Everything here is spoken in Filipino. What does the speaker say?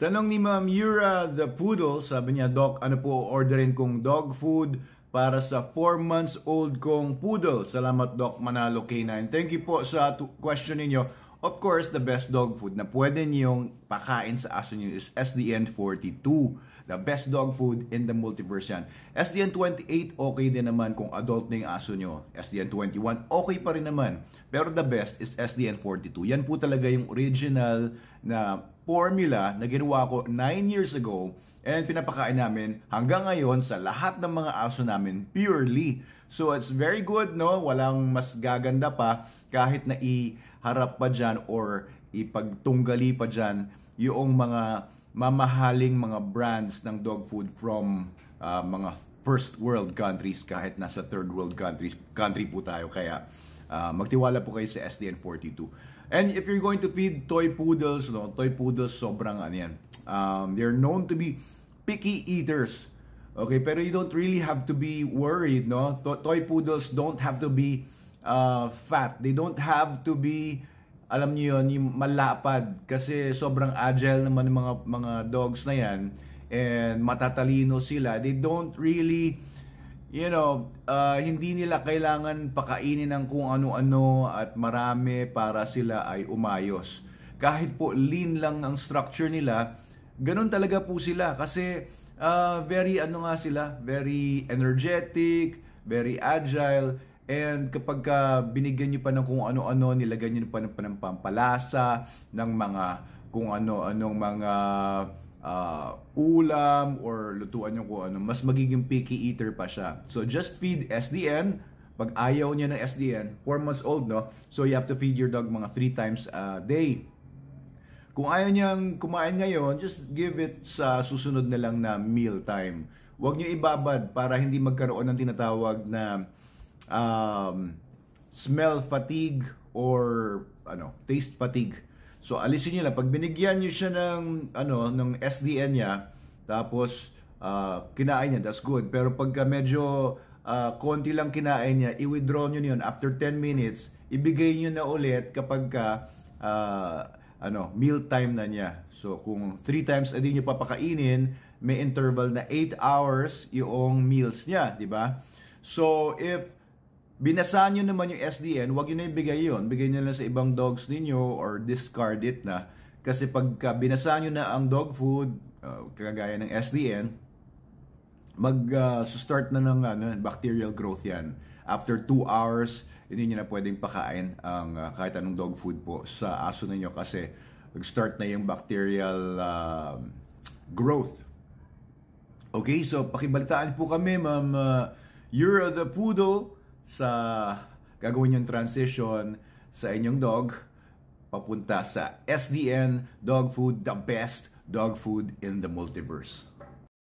Tanong ni Ma'am Yura the Poodle, sabi niya, Doc, ano po orderin kong dog food para sa 4 months old kong poodle? Salamat Doc Manalo K9. Thank you po sa question ninyo. Of course, the best dog food na pwede niyong pakain sa aso niyo is SDN42. The best dog food in the multiverse yan. SDN28, okay din naman kung adult na yung aso niyo. SDN21, okay pa rin naman. Pero the best is SDN42. Yan po talaga yung original na formula na ginawa ko 9 years ago and pinapakain namin hanggang ngayon sa lahat ng mga aso namin purely. So it's very good, no? Walang mas gaganda pa kahit na i harap pa dyan or ipagtunggali pa dyan yung mga mamahaling mga brands ng dog food from uh, mga first world countries kahit nasa third world countries country po tayo kaya uh, magtiwala po kayo sa SDN 42 and if you're going to feed toy poodles no toy poodles sobrang ano yan um, they're known to be picky eaters okay pero you don't really have to be worried no toy poodles don't have to be uh, fat. They don't have to be alam niyo yun, yung malapad kasi sobrang agile naman ng mga mga dogs na yan and matatalino sila. They don't really you know, uh, hindi nila kailangan pakainin ng kung ano-ano at marami para sila ay umayos. Kahit po lean lang ang structure nila, ganun talaga po sila kasi uh, very ano nga sila, very energetic, very agile And kapag uh, binigyan nyo pa ng kung ano-ano, nilagyan nyo pa ng, pa ng ng mga kung ano-anong mga uh, ulam or lutuan nyo kung ano, mas magiging picky eater pa siya. So just feed SDN. Pag ayaw niya ng SDN, 4 months old, no? So you have to feed your dog mga 3 times a day. Kung ayaw niyang kumain ngayon, just give it sa susunod na lang na meal time. Huwag niyo ibabad para hindi magkaroon ng tinatawag na um, smell fatigue or ano, taste fatigue. So alisin niyo lang pag binigyan niyo siya ng ano ng SDN niya tapos uh, kinain niya, that's good. Pero pagka medyo uh, konti lang kinain niya, i-withdraw niyo niyon after 10 minutes, ibigay niyo na ulit kapag ka, uh, ano, meal time na niya. So kung 3 times a day niyo papakainin, may interval na 8 hours yung meals niya, di ba? So if Binasaan nyo naman yung SDN, huwag nyo na ibigay yun. Bigay nyo lang sa ibang dogs ninyo or discard it na. Kasi pagka binasaan nyo na ang dog food, uh, kagaya ng SDN, mag-start uh, na ng ano, bacterial growth yan. After 2 hours, hindi nyo na pwedeng pakain ang uh, kahit anong dog food po sa aso ninyo kasi mag start na yung bacterial uh, growth. Okay, so pakibalitaan po kami, Ma'am uh, You're the Poodle sa gagawin yung transition sa inyong dog papunta sa SDN Dog Food, the best dog food in the multiverse.